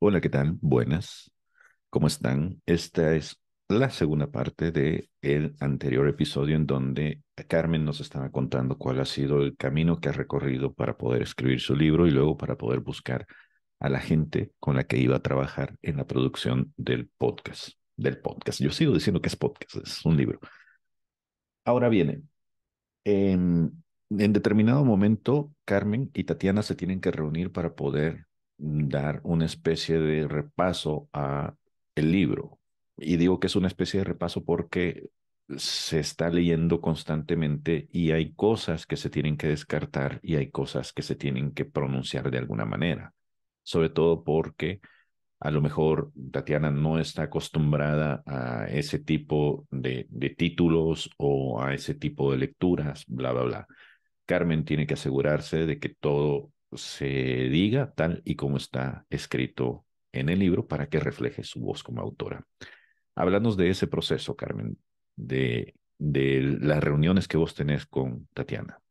Hola, ¿qué tal? Buenas. ¿Cómo están? Esta es la segunda parte de el anterior episodio en donde Carmen nos estaba contando cuál ha sido el camino que ha recorrido para poder escribir su libro y luego para poder buscar a la gente con la que iba a trabajar en la producción del podcast, del podcast. Yo sigo diciendo que es podcast, es un libro. Ahora viene, en, en determinado momento Carmen y Tatiana se tienen que reunir para poder dar una especie de repaso a el libro. Y digo que es una especie de repaso porque se está leyendo constantemente y hay cosas que se tienen que descartar y hay cosas que se tienen que pronunciar de alguna manera sobre todo porque a lo mejor Tatiana no está acostumbrada a ese tipo de, títulos o a ese tipo de lecturas, bla, bla, bla. Carmen tiene que asegurarse de que todo se diga tal y como está escrito en el libro para que refleje su voz como autora. Háblanos de ese proceso, Carmen, de, de las reuniones que vos tenés con Tatiana.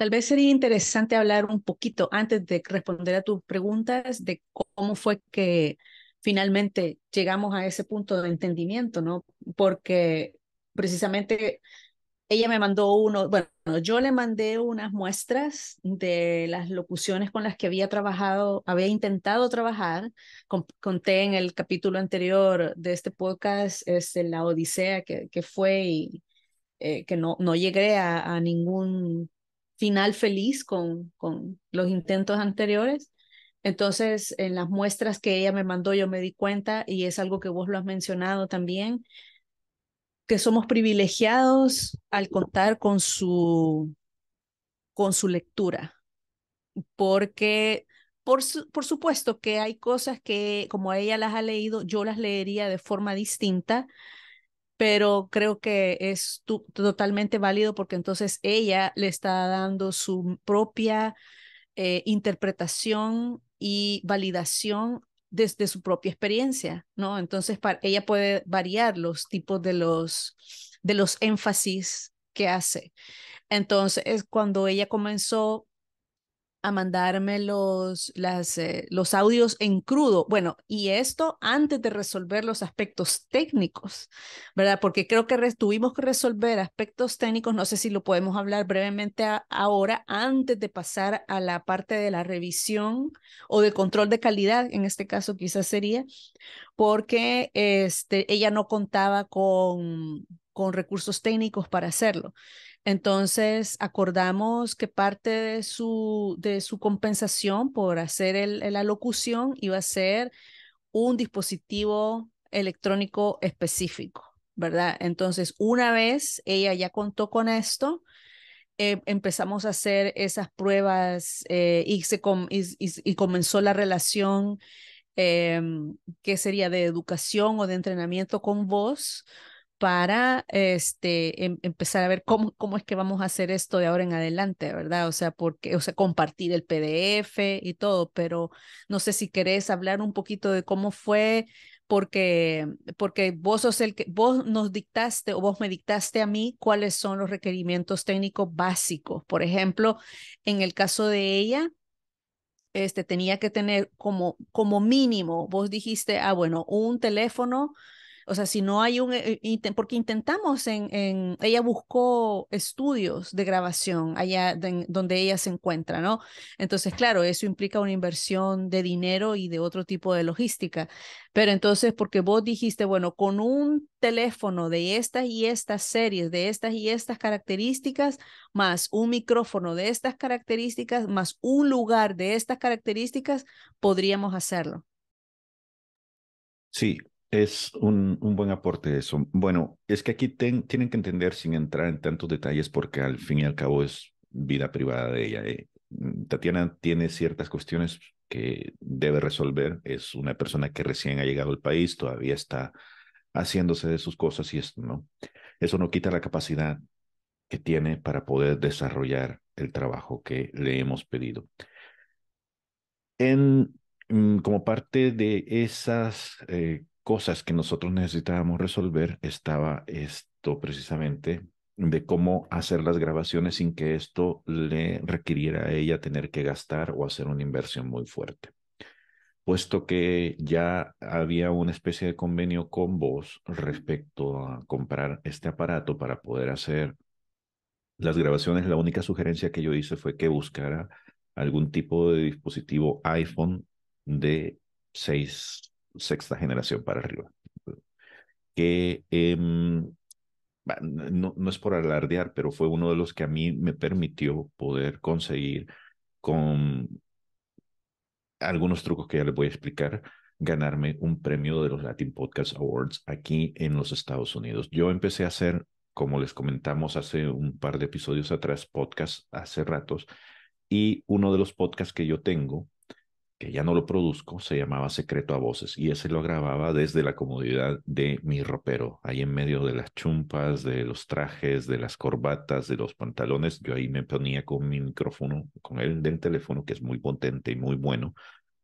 Tal vez sería interesante hablar un poquito antes de responder a tus preguntas de cómo fue que finalmente llegamos a ese punto de entendimiento, ¿no? Porque precisamente ella me mandó uno, bueno, yo le mandé unas muestras de las locuciones con las que había trabajado, había intentado trabajar. conté en el capítulo anterior de este podcast, este la odisea que, que fue y eh, que no, no llegué a, a ningún final feliz con, con los intentos anteriores. Entonces, en las muestras que ella me mandó, yo me di cuenta, y es algo que vos lo has mencionado también, que somos privilegiados al contar con su, con su lectura, porque por, por supuesto que hay cosas que, como ella las ha leído, yo las leería de forma distinta, pero creo que es totalmente válido porque entonces ella le está dando su propia eh, interpretación y validación desde su propia experiencia, ¿no? Entonces ella puede variar los tipos de los, de los énfasis que hace. Entonces, cuando ella comenzó a mandarme los, las, eh, los audios en crudo. Bueno, y esto antes de resolver los aspectos técnicos, ¿verdad? Porque creo que tuvimos que resolver aspectos técnicos, no sé si lo podemos hablar brevemente ahora, antes de pasar a la parte de la revisión o de control de calidad, en este caso quizás sería, porque este, ella no contaba con, con recursos técnicos para hacerlo. Entonces acordamos que parte de su, de su compensación por hacer la locución iba a ser un dispositivo electrónico específico, ¿verdad? Entonces, una vez ella ya contó con esto, eh, empezamos a hacer esas pruebas eh, y, comenzó la relación em, que sería de educación o de entrenamiento con voz para este, em, empezar a ver cómo, cómo es que vamos a hacer esto de ahora en adelante, ¿verdad? O sea, porque, o sea, compartir el PDF y todo, pero no sé si querés hablar un poquito de cómo fue, porque, porque vos sos el que, vos nos dictaste o vos me dictaste a mí cuáles son los requerimientos técnicos básicos. Por ejemplo, en el caso de ella, este, tenía que tener como, como mínimo, vos dijiste, ah, bueno, un teléfono, o sea, si no hay un, eh, porque intentamos en, ella buscó estudios de grabación allá donde ella se encuentra, ¿no? Entonces, claro, eso implica una inversión de dinero y de otro tipo de logística. Pero entonces, porque vos dijiste, bueno, con un teléfono de estas y estas series, de estas y estas características, más un micrófono de estas características, más un lugar de estas características, podríamos hacerlo. Sí, es un, buen aporte eso. Bueno, es que aquí tienen que entender sin entrar en tantos detalles porque al fin y al cabo es vida privada de ella. Eh. Mm, Tatiana tiene ciertas cuestiones que debe resolver. Es una persona que recién ha llegado al país, todavía está haciéndose de sus cosas y esto, ¿no? Eso no quita la capacidad que tiene para poder desarrollar el trabajo que le hemos pedido. En, mm, como parte de esas eh, cosas que nosotros necesitábamos resolver estaba esto precisamente de cómo hacer las grabaciones sin que esto le requiriera a ella tener que gastar o hacer una inversión muy fuerte. Puesto que ya había una especie de convenio con vos respecto a comprar este aparato para poder hacer las grabaciones, la única sugerencia que yo hice fue que buscara algún tipo de dispositivo iPhone de 6 sexta generación para arriba. Que em, no, es por alardear, pero fue uno de los que a mí me permitió poder conseguir con algunos trucos que ya les voy a explicar, ganarme un premio de los Latin Podcast Awards aquí en los Estados Unidos. Yo empecé a hacer, como les comentamos hace un par de episodios atrás, podcast hace ratos, y uno de los podcasts que yo tengo que ya no lo produzco, se llamaba Secreto a Voces y ese lo grababa desde la comodidad de mi ropero, ahí en medio de las chumpas, de los trajes, de las corbatas, de los pantalones, yo ahí me ponía con mi micrófono, con el del teléfono, que es muy potente y muy bueno,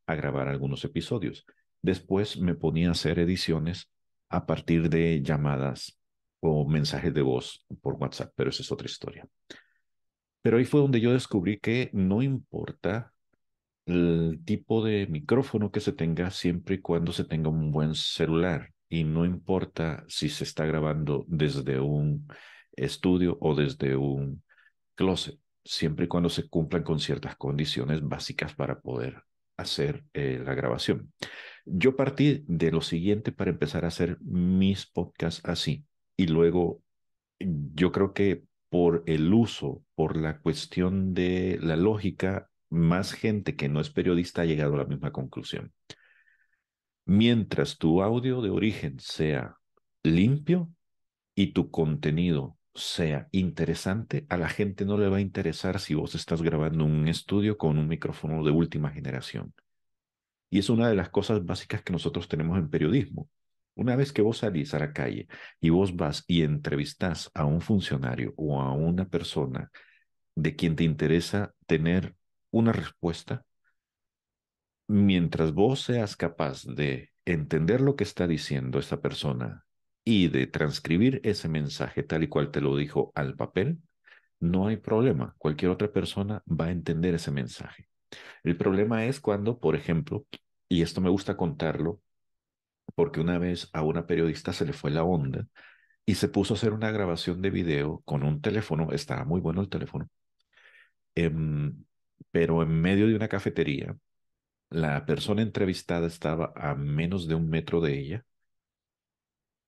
a grabar algunos episodios. Después me ponía a hacer ediciones a partir de llamadas o mensajes de voz por WhatsApp, pero esa es otra historia. Pero ahí fue donde yo descubrí que no importa el tipo de micrófono que se tenga siempre y cuando se tenga un buen celular. Y no importa si se está grabando desde un estudio o desde un closet, siempre y cuando se cumplan con ciertas condiciones básicas para poder hacer eh, la grabación. Yo partí de lo siguiente para empezar a hacer mis podcasts así. Y luego yo creo que por el uso, por la cuestión de la lógica más gente que no es periodista ha llegado a la misma conclusión. Mientras tu audio de origen sea limpio y tu contenido sea interesante, a la gente no le va a interesar si vos estás grabando un estudio con un micrófono de última generación. Y es una de las cosas básicas que nosotros tenemos en periodismo. Una vez que vos salís a la calle y vos vas y entrevistás a un funcionario o a una persona de quien te interesa tener una respuesta, mientras vos seas capaz de entender lo que está diciendo esa persona y de transcribir ese mensaje tal y cual te lo dijo al papel, no hay problema. Cualquier otra persona va a entender ese mensaje. El problema es cuando, por ejemplo, y esto me gusta contarlo, porque una vez a una periodista se le fue la onda y se puso a hacer una grabación de video con un teléfono, estaba muy bueno el teléfono, em, pero en medio de una cafetería, la persona entrevistada estaba a menos de un metro de ella.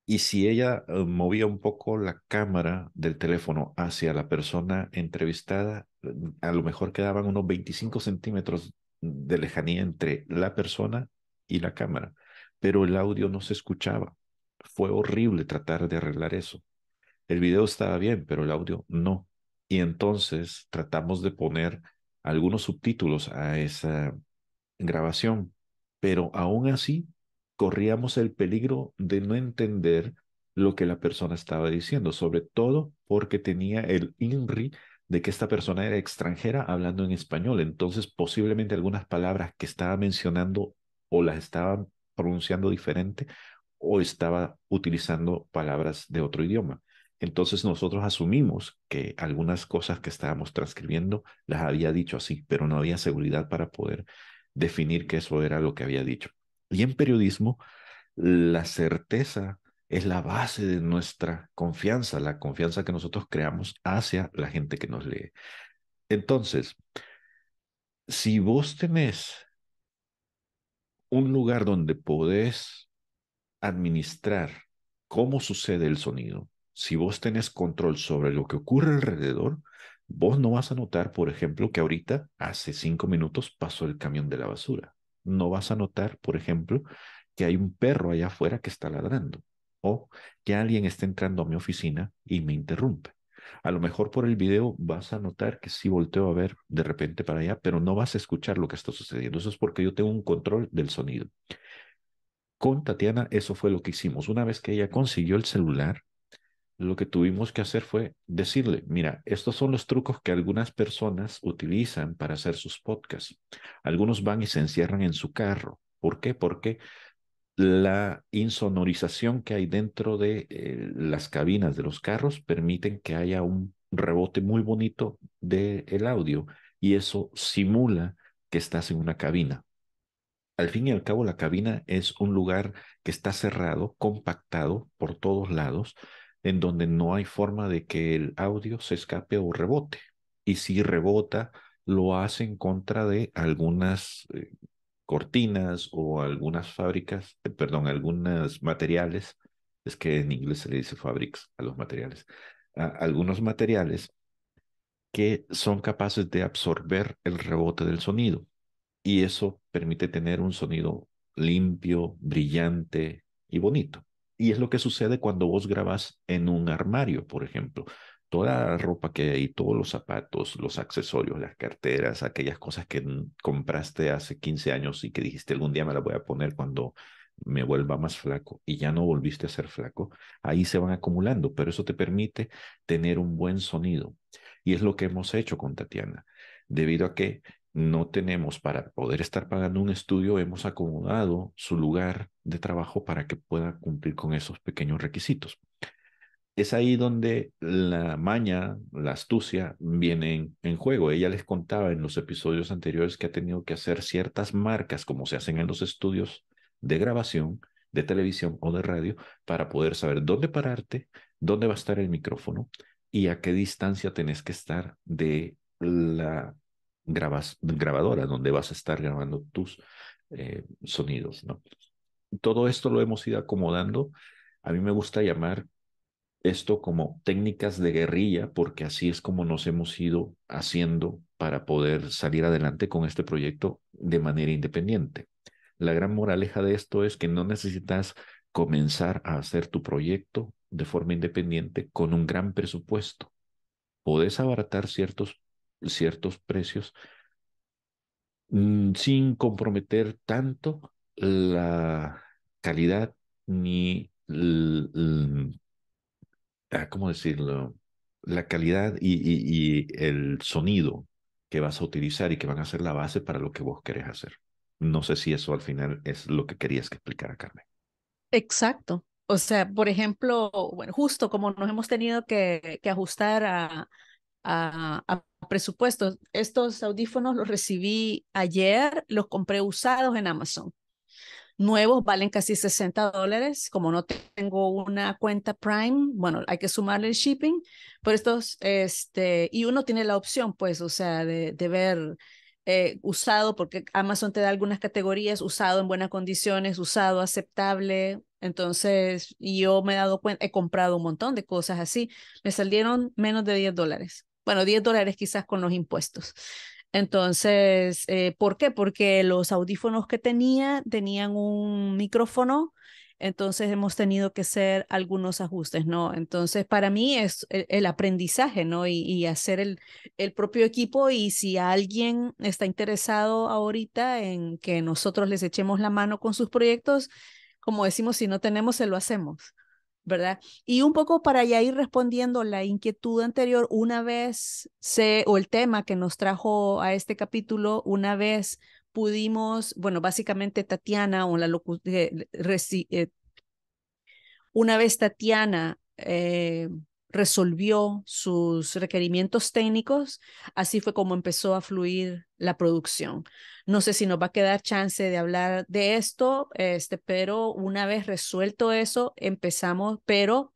Y si ella eh, movía un poco la cámara del teléfono hacia la persona entrevistada, mm, a lo mejor quedaban unos 25 centímetros de lejanía entre la persona y la cámara, pero el audio no se escuchaba. Fue horrible tratar de arreglar eso. El video estaba bien, pero el audio no. Y entonces tratamos de poner algunos subtítulos a esa grabación, pero aún así corríamos el peligro de no entender lo que la persona estaba diciendo, sobre todo porque tenía el INRI de que esta persona era extranjera hablando en español, entonces posiblemente algunas palabras que estaba mencionando o las estaba pronunciando diferente o estaba utilizando palabras de otro idioma. Entonces nosotros asumimos que algunas cosas que estábamos transcribiendo las había dicho así, pero no había seguridad para poder definir que eso era lo que había dicho. Y en periodismo, la certeza es la base de nuestra confianza, la confianza que nosotros creamos hacia la gente que nos lee. Entonces, si vos tenés un lugar donde podés administrar cómo sucede el sonido, si vos tenés control sobre lo que ocurre alrededor, vos no vas a notar, por ejemplo, que ahorita, hace cinco minutos, pasó el camión de la basura. No vas a notar, por ejemplo, que hay un perro allá afuera que está ladrando o que alguien está entrando a mi oficina y me interrumpe. A lo mejor por el video vas a notar que sí volteo a ver de repente para allá, pero no vas a escuchar lo que está sucediendo. Eso es porque yo tengo un control del sonido. Con Tatiana, eso fue lo que hicimos. Una vez que ella consiguió el celular, lo que tuvimos que hacer fue decirle, mira, estos son los trucos que algunas personas utilizan para hacer sus podcasts. Algunos van y se encierran en su carro. ¿Por qué? Porque la insonorización que hay dentro de eh, las cabinas de los carros permiten que haya un rebote muy bonito del audio y eso simula que estás en una cabina. Al fin y al cabo, la cabina es un lugar que está cerrado, compactado por todos lados en donde no hay forma de que el audio se escape o rebote. Y si rebota, lo hace en contra de algunas eh, cortinas o algunas fábricas, eh, perdón, algunos materiales, es que en inglés se le dice fabrics a los materiales, algunos materiales que son capaces de absorber el rebote del sonido. Y eso permite tener un sonido limpio, brillante y bonito. Y es lo que sucede cuando vos grabas en un armario, por ejemplo. Toda la ropa que hay, todos los zapatos, los accesorios, las carteras, aquellas cosas que compraste hace 15 años y que dijiste algún día me la voy a poner cuando me vuelva más flaco y ya no volviste a ser flaco, ahí se van acumulando, pero eso te permite tener un buen sonido. Y es lo que hemos hecho con Tatiana, debido a que no tenemos para poder estar pagando un estudio, hemos acomodado su lugar de trabajo para que pueda cumplir con esos pequeños requisitos. Es ahí donde la maña, la astucia viene en, juego. Ella les contaba en los episodios anteriores que ha tenido que hacer ciertas marcas, como se hacen en los estudios de grabación, de televisión o de radio, para poder saber dónde pararte, dónde va a estar el micrófono y a qué distancia tenés que estar de la grabas, grabadora donde vas a estar grabando tus eh, sonidos, ¿no? Todo esto lo hemos ido acomodando. A mí me gusta llamar esto como técnicas de guerrilla, porque así es como nos hemos ido haciendo para poder salir adelante con este proyecto de manera independiente. La gran moraleja de esto es que no necesitas comenzar a hacer tu proyecto de forma independiente con un gran presupuesto. Podés abaratar ciertos ciertos precios mm, sin comprometer tanto la calidad ni, ah, ¿cómo decirlo? La calidad y, el sonido que vas a utilizar y que van a ser la base para lo que vos querés hacer. No sé si eso al final es lo que querías que explicara, Carmen. Exacto. O sea, por ejemplo, bueno, justo como nos hemos tenido que, ajustar a presupuestos. Estos audífonos los recibí ayer, los compré usados en Amazon. Nuevos valen casi 60 dólares. Como no tengo una cuenta Prime, bueno, hay que sumarle el shipping, pero estos, este, y uno tiene la opción, pues, o sea, de, ver eh, usado, porque Amazon te da algunas categorías, usado en buenas condiciones, usado aceptable. Entonces, yo me he dado cuenta, he comprado un montón de cosas así. Me salieron menos de 10 dólares bueno, 10 dólares quizás con los impuestos. Entonces, eh, ¿por qué? Porque los audífonos que tenía tenían un micrófono, entonces hemos tenido que hacer algunos ajustes, ¿no? Entonces, para mí es el, aprendizaje, ¿no? Y, hacer el, el, propio equipo y si alguien está interesado ahorita en que nosotros les echemos la mano con sus proyectos, como decimos, si no tenemos, se lo hacemos. ¿verdad? Y un poco para ya ir respondiendo la inquietud anterior, una vez se, o el tema que nos trajo a este capítulo, una vez pudimos, bueno, básicamente Tatiana o la eh, eh, una vez Tatiana eh, resolvió sus requerimientos técnicos, así fue como empezó a fluir la producción. No sé si nos va a quedar chance de hablar de esto, este, pero una vez resuelto eso, empezamos, pero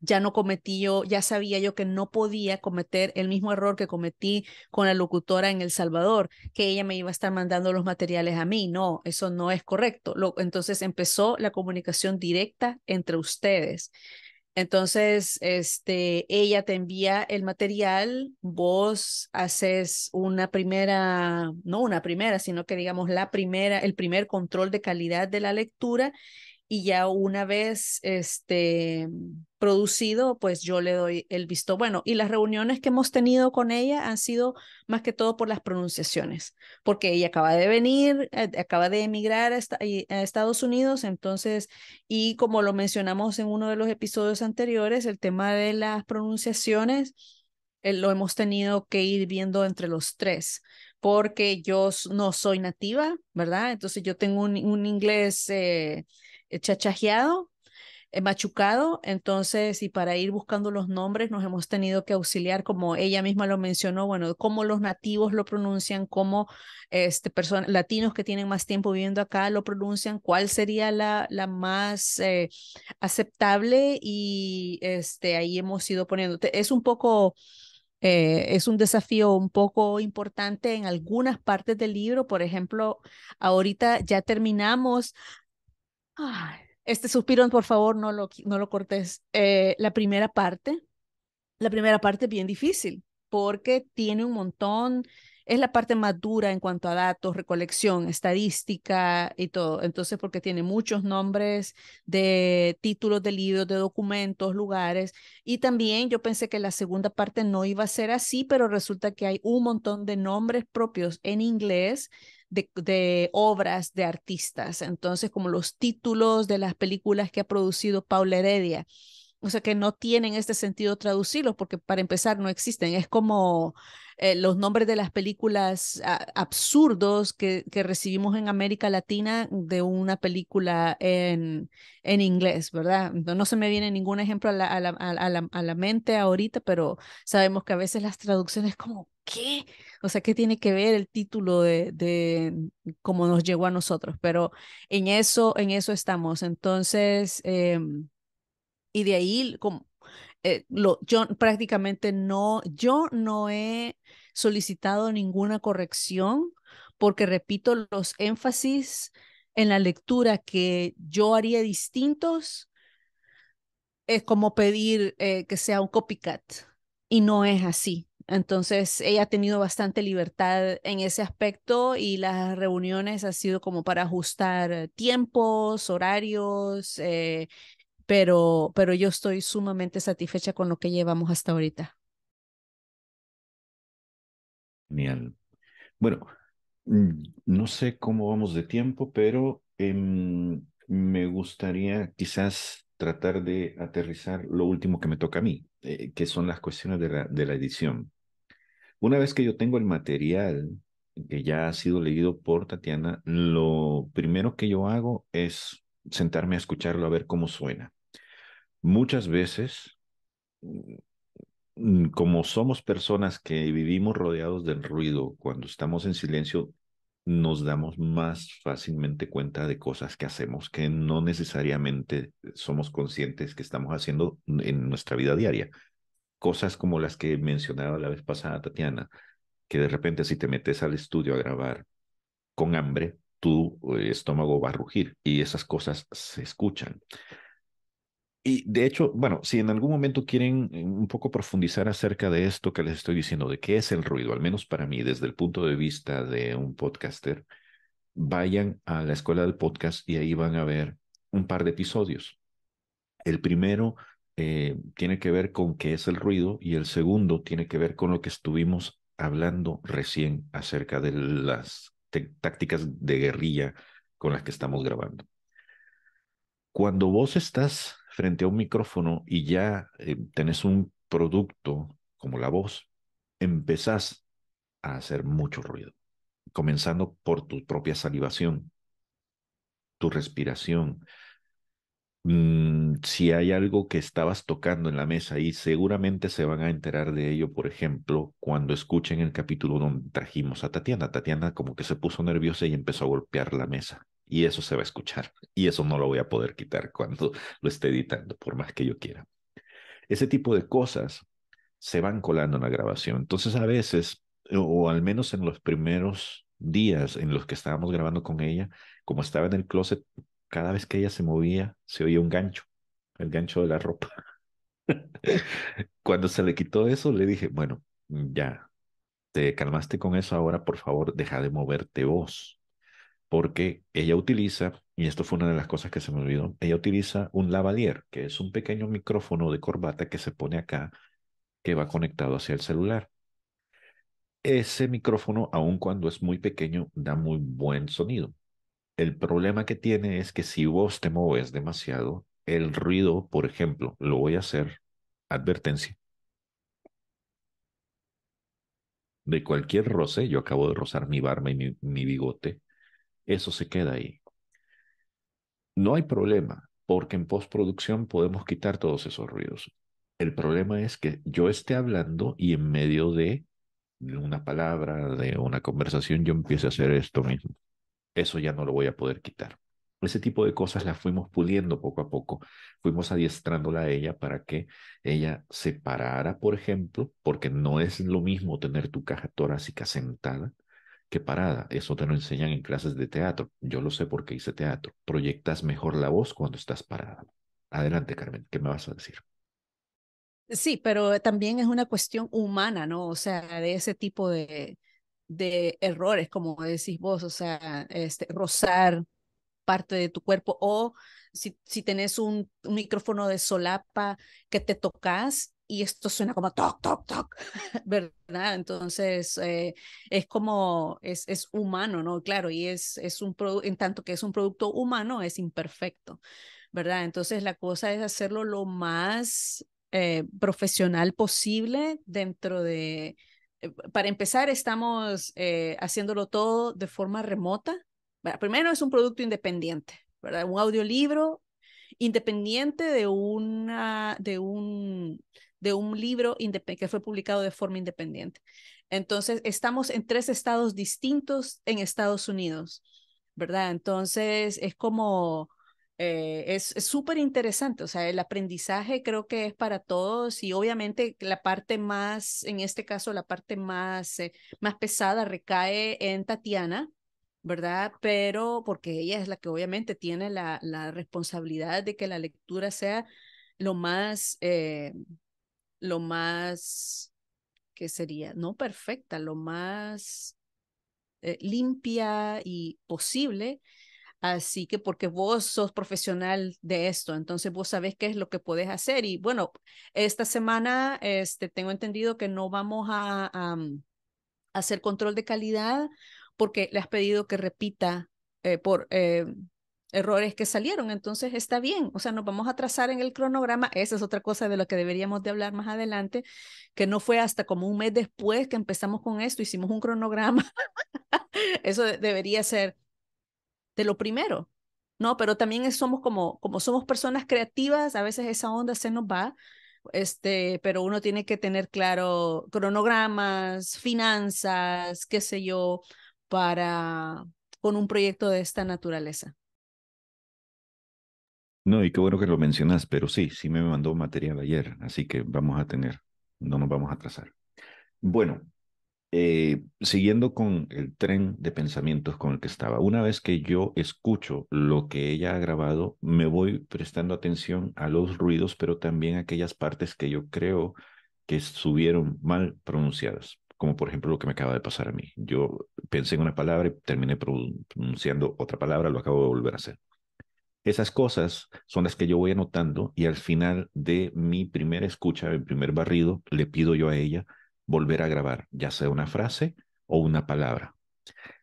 ya no cometí yo, ya sabía yo que no podía cometer el mismo error que cometí con la locutora en El Salvador, que ella me iba a estar mandando los materiales a mí. No, eso no es correcto. entonces empezó la comunicación directa entre ustedes. Entonces, este, ella te envía el material, vos haces una primera, no una primera, sino que digamos la primera, el primer control de calidad de la lectura y ya una vez, este, producido, pues yo le doy el visto bueno. Y las reuniones que hemos tenido con ella han sido más que todo por las pronunciaciones, porque ella acaba de venir, eh, acaba de emigrar a, Estados Unidos, entonces, y como lo mencionamos en uno de los episodios anteriores, el tema de las pronunciaciones eh, lo hemos tenido que ir viendo entre los tres porque yo no soy nativa, ¿verdad? Entonces yo tengo un, inglés eh, chachajeado, eh, machucado, entonces, y para ir buscando los nombres nos hemos tenido que auxiliar, como ella misma lo mencionó, bueno, cómo los nativos lo pronuncian, cómo este, personas, latinos que tienen más tiempo viviendo acá lo pronuncian, cuál sería la, la más eh, aceptable y este, ahí hemos ido poniendo, es un poco... Eh, es un desafío un poco importante en algunas partes del libro. Por ejemplo, ahorita ya terminamos. Este suspiro, por favor, no lo, no lo cortes. Eh, la primera parte, la primera parte es bien difícil porque tiene un montón, es la parte más dura en cuanto a datos, recolección, estadística y todo. Entonces, porque tiene muchos nombres de títulos de libros, de documentos, lugares. Y también yo pensé que la segunda parte no iba a ser así, pero resulta que hay un montón de nombres propios en inglés de, obras de artistas, entonces como los títulos de las películas que ha producido Paula Heredia. O sea que no tienen este sentido traducirlos porque para empezar no existen. Es como eh, los nombres de las películas ah, absurdos que, que, recibimos en América Latina de una película en, en inglés, ¿verdad? No, no se me viene ningún ejemplo a la, a la mente ahorita, pero sabemos que a veces las traducciones como, ¿qué? O sea, ¿qué tiene que ver el título de, cómo nos llegó a nosotros? Pero en eso, en eso estamos. Entonces, em, y de ahí, como, eh, yo prácticamente no, yo no he solicitado ninguna corrección porque, repito, los énfasis en la lectura que yo haría distintos es como pedir eh, que sea un copycat y no es así. Entonces, ella ha tenido bastante libertad en ese aspecto y las reuniones han sido como para ajustar tiempos, horarios, eh, pero, pero yo estoy sumamente satisfecha con lo que llevamos hasta ahorita. Genial. Bueno, mm, no sé cómo vamos de tiempo, pero em, me gustaría quizás tratar de aterrizar lo último que me toca a mí, eh, que son las cuestiones de la, de la edición. Una vez que yo tengo el material que ya ha sido leído por Tatiana, lo primero que yo hago es sentarme a escucharlo a ver cómo suena. Muchas veces, mm, mm, como somos personas que vivimos rodeados del ruido, cuando estamos en silencio, nos damos más fácilmente cuenta de cosas que hacemos que no necesariamente somos conscientes que estamos haciendo en nuestra vida diaria cosas como las que mencionaba la vez pasada Tatiana, que de repente si te metes al estudio a grabar con hambre, tu eh, estómago va a rugir y esas cosas se escuchan. Y de hecho, bueno, si en algún momento quieren eh, un poco profundizar acerca de esto que les estoy diciendo, de qué es el ruido, al menos para mí, desde el punto de vista de un podcaster, vayan a la escuela del podcast y ahí van a ver un par de episodios. El primero eh, tiene que ver con qué es el ruido y el segundo tiene que ver con lo que estuvimos hablando recién acerca de las tácticas de guerrilla con las que estamos grabando. Cuando vos estás frente a un micrófono y ya eh, tenés un producto como la voz, empezás a hacer mucho ruido, comenzando por tu propia salivación, tu respiración, Mm, si hay algo que estabas tocando en la mesa y seguramente se van a enterar de ello, por ejemplo, cuando escuchen el capítulo donde trajimos a Tatiana. Tatiana como que se puso nerviosa y empezó a golpear la mesa. Y eso se va a escuchar. Y eso no lo voy a poder quitar cuando lo esté editando, por más que yo quiera. Ese tipo de cosas se van colando en la grabación. Entonces a veces, eh, o al menos en los primeros días en los que estábamos grabando con ella, como estaba en el closet, cada vez que ella se movía, se oía un gancho, el gancho de la ropa. Cuando se le quitó eso, le dije, bueno, ya, te calmaste con eso, ahora por favor deja de moverte vos, porque ella utiliza, y esto fue una de las cosas que se me olvidó, ella utiliza un lavalier, que es un pequeño micrófono de corbata que se pone acá, que va conectado hacia el celular. Ese micrófono, aun cuando es muy pequeño, da muy buen sonido. El problema que tiene es que si vos te mueves demasiado, el ruido, por ejemplo, lo voy a hacer, advertencia, de cualquier roce, yo acabo de rozar mi barba y mi, bigote, eso se queda ahí. No hay problema, porque en postproducción podemos quitar todos esos ruidos. El problema es que yo esté hablando y en medio de una palabra, de una conversación, yo empiece a hacer esto mismo eso ya no lo voy a poder quitar. Ese tipo de cosas las fuimos puliendo poco a poco, fuimos adiestrándola a ella para que ella se parara, por ejemplo, porque no es lo mismo tener tu caja torácica sentada que parada. Eso te lo enseñan en clases de teatro. Yo lo sé porque hice teatro. Proyectas mejor la voz cuando estás parada. Adelante, Carmen, ¿qué me vas a decir? Sí, pero también es una cuestión humana, ¿no? O sea, de ese tipo de, de errores, como decís vos, o sea, este, rozar parte de tu cuerpo o si, si tenés un, micrófono de solapa que te tocas y esto suena como toc, toc, toc, ¿verdad? Entonces, eh, es como, es, es humano, ¿no? Claro, y es, es un producto, en tanto que es un producto humano, es imperfecto, ¿verdad? Entonces, la cosa es hacerlo lo más eh, profesional posible dentro de, eh, para empezar, estamos eh, haciéndolo todo de forma remota. primero es un producto independiente, ¿verdad? Un audiolibro independiente de, una, de, un, de un libro que fue publicado de forma independiente. Entonces, estamos en tres estados distintos en Estados Unidos, ¿verdad? Entonces, es como eh, es súper interesante, o sea, el aprendizaje creo que es para todos y obviamente la parte más, en este caso, la parte más, eh, más pesada recae en Tatiana, ¿verdad? Pero porque ella es la que obviamente tiene la, responsabilidad de que la lectura sea lo más, eh, lo más, ¿qué sería? No perfecta, lo más limpia y posible Así que porque vos sos profesional de esto, entonces vos sabés qué es lo que podés hacer. Y bueno, esta semana este, tengo entendido que no vamos a, mm, hacer control de calidad porque le has pedido que repita eh, por eh, errores que salieron, entonces está bien, o sea, nos vamos a trazar en el cronograma, esa es otra cosa de lo que deberíamos de hablar más adelante, que no fue hasta como un mes después que empezamos con esto, hicimos un cronograma, eso debería ser de lo primero, ¿no? Pero también somos como, como somos personas creativas, a veces esa onda se nos va, este, pero uno tiene que tener claro cronogramas, finanzas, qué sé yo, para con un proyecto de esta naturaleza. No, y qué bueno que lo mencionas, pero sí, sí me mandó material ayer, así que vamos a tener, no nos vamos a atrasar. Bueno, eh, siguiendo con el tren de pensamientos con el que estaba, una vez que yo escucho lo que ella ha grabado, me voy prestando atención a los ruidos, pero también a aquellas partes que yo creo que subieron mal pronunciadas, como por ejemplo lo que me acaba de pasar a mí. Yo pensé en una palabra y terminé pronunciando otra palabra, lo acabo de volver a hacer. Esas cosas son las que yo voy anotando y al final de mi primera escucha, el primer barrido, le pido yo a ella volver a grabar, ya sea una frase o una palabra.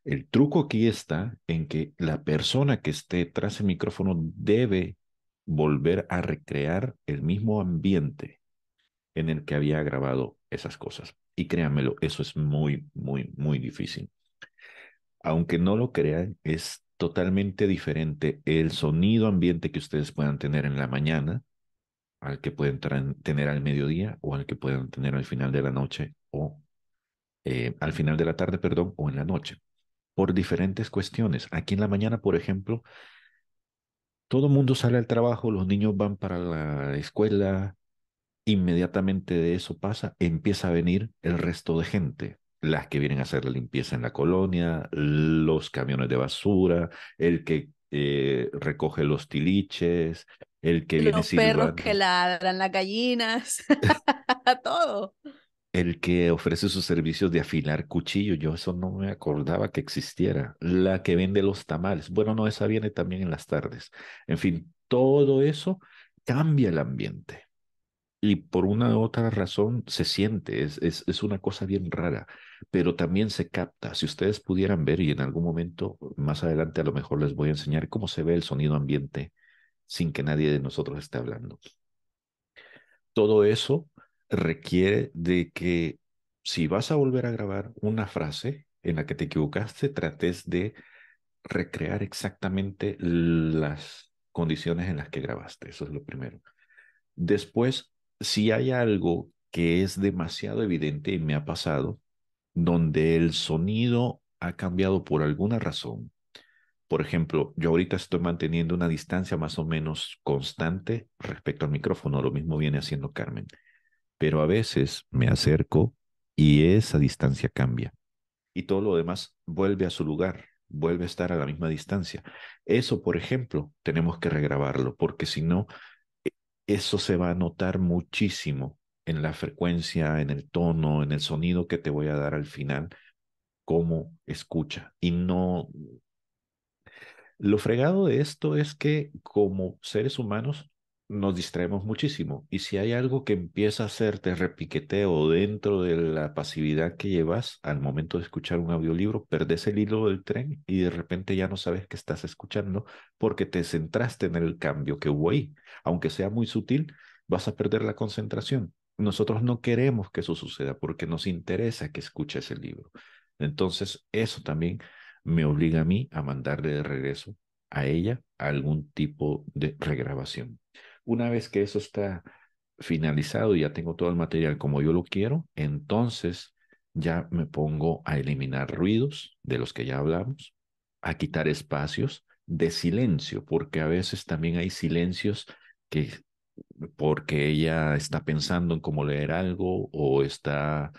El truco aquí está en que la persona que esté tras el micrófono debe volver a recrear el mismo ambiente en el que había grabado esas cosas. Y créanmelo, eso es muy, muy, muy difícil. Aunque no lo crean, es totalmente diferente el sonido ambiente que ustedes puedan tener en la mañana al que pueden tener al mediodía o al que pueden tener al final de la noche o eh, al final de la tarde, perdón, o en la noche, por diferentes cuestiones. Aquí en la mañana, por ejemplo, todo el mundo sale al trabajo, los niños van para la escuela, inmediatamente de eso pasa, empieza a venir el resto de gente, las que vienen a hacer la limpieza en la colonia, los camiones de basura, el que eh, recoge los tiliches, el que Los perros que ladran, las gallinas, todo. El que ofrece sus servicios de afilar cuchillo, yo eso no me acordaba que existiera. La que vende los tamales, bueno, no, esa viene también en las tardes. En fin, todo eso cambia el ambiente. Y por una u otra razón se siente, es, es, es una cosa bien rara, pero también se capta. Si ustedes pudieran ver, y en algún momento más adelante a lo mejor les voy a enseñar cómo se ve el sonido ambiente sin que nadie de nosotros esté hablando. Todo eso requiere de que si vas a volver a grabar una frase en la que te equivocaste, trates de recrear exactamente las condiciones en las que grabaste. Eso es lo primero. Después, si hay algo que es demasiado evidente y me ha pasado, donde el sonido ha cambiado por alguna razón, por ejemplo, yo ahorita estoy manteniendo una distancia más o menos constante respecto al micrófono, lo mismo viene haciendo Carmen, pero a veces me acerco y esa distancia cambia y todo lo demás vuelve a su lugar, vuelve a estar a la misma distancia. Eso, por ejemplo, tenemos que regrabarlo porque si no, e, eso se va a notar muchísimo en la frecuencia, en el tono, en el sonido que te voy a dar al final, cómo escucha. Y no, lo fregado de esto es que como seres humanos nos distraemos muchísimo y si hay algo que empieza a hacerte repiqueteo dentro de la pasividad que llevas al momento de escuchar un audiolibro, perdés el hilo del tren y de repente ya no sabes qué estás escuchando porque te centraste en el cambio que hubo ahí. Aunque sea muy sutil, vas a perder la concentración. Nosotros no queremos que eso suceda porque nos interesa que escuches el libro. Entonces, eso también me obliga a mí a mandarle de regreso a ella algún tipo de regrabación. Una vez que eso está finalizado y ya tengo todo el material como yo lo quiero, entonces ya me pongo a eliminar ruidos de los que ya hablamos, a quitar espacios de silencio, porque a veces también hay silencios que porque ella está pensando en cómo leer algo o está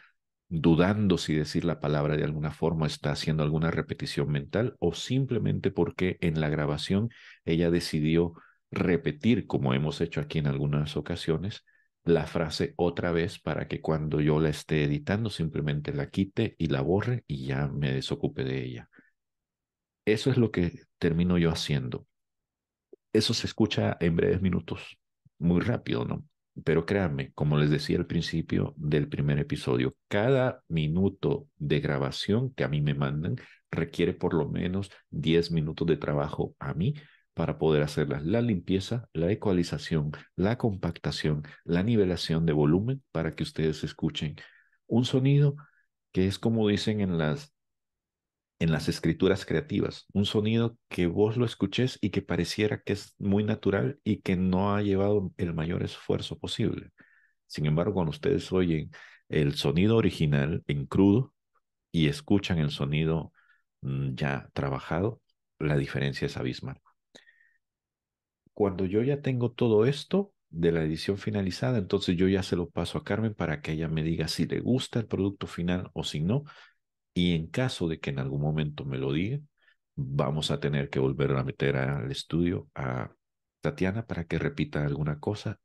dudando si decir la palabra de alguna forma, está haciendo alguna repetición mental o simplemente porque en la grabación ella decidió repetir, como hemos hecho aquí en algunas ocasiones, la frase otra vez para que cuando yo la esté editando simplemente la quite y la borre y ya me desocupe de ella. Eso es lo que termino yo haciendo. Eso se escucha en breves minutos, muy rápido, ¿no? Pero créanme, como les decía al principio del primer episodio, cada minuto de grabación que a mí me mandan requiere por lo menos 10 minutos de trabajo a mí para poder hacerlas. La limpieza, la ecualización, la compactación, la nivelación de volumen para que ustedes escuchen un sonido que es como dicen en las en las escrituras creativas, un sonido que vos lo escuches y que pareciera que es muy natural y que no ha llevado el mayor esfuerzo posible. Sin embargo, cuando ustedes oyen el sonido original en crudo y escuchan el sonido mm, ya trabajado, la diferencia es abismal. Cuando yo ya tengo todo esto de la edición finalizada, entonces yo ya se lo paso a Carmen para que ella me diga si le gusta el producto final o si no, y en caso de que en algún momento me lo diga, vamos a tener que volver a meter al estudio a Tatiana para que repita alguna cosa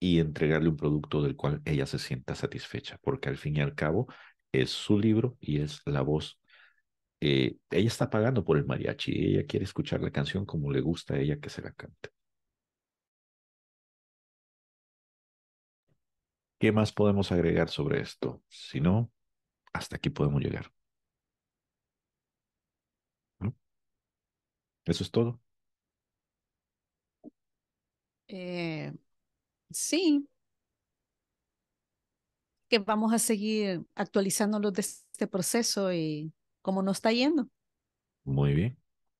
y entregarle un producto del cual ella se sienta satisfecha, porque al fin y al cabo es su libro y es la voz. Eh, ella está pagando por el mariachi, y ella quiere escuchar la canción como le gusta a ella que se la cante. ¿Qué más podemos agregar sobre esto? Si no, hasta aquí podemos llegar. Eso es todo. Eh, sí, que vamos a seguir actualizándolo de este proceso y cómo nos está yendo. Muy bien,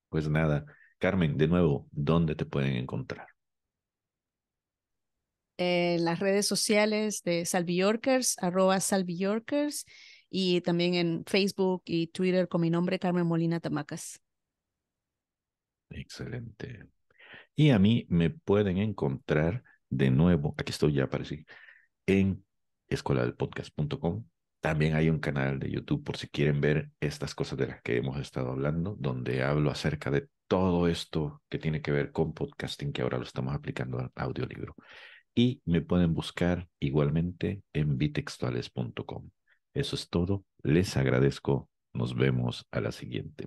pues nada. Carmen, de nuevo, ¿dónde te pueden encontrar? En las redes sociales de Salviorkers, arroba Salviorkers, y también en Facebook y Twitter con mi nombre, Carmen Molina Tamacas. Excelente. Y a mí me pueden encontrar de nuevo, aquí estoy ya, aparecí, en escoladelpodcast.com. También hay un canal de YouTube por si quieren ver estas cosas de las que hemos estado hablando, donde hablo acerca de todo esto que tiene que ver con podcasting, que ahora lo estamos aplicando al audiolibro. Y me pueden buscar igualmente en bitextuales.com. Eso es todo. Les agradezco. Nos vemos a la siguiente.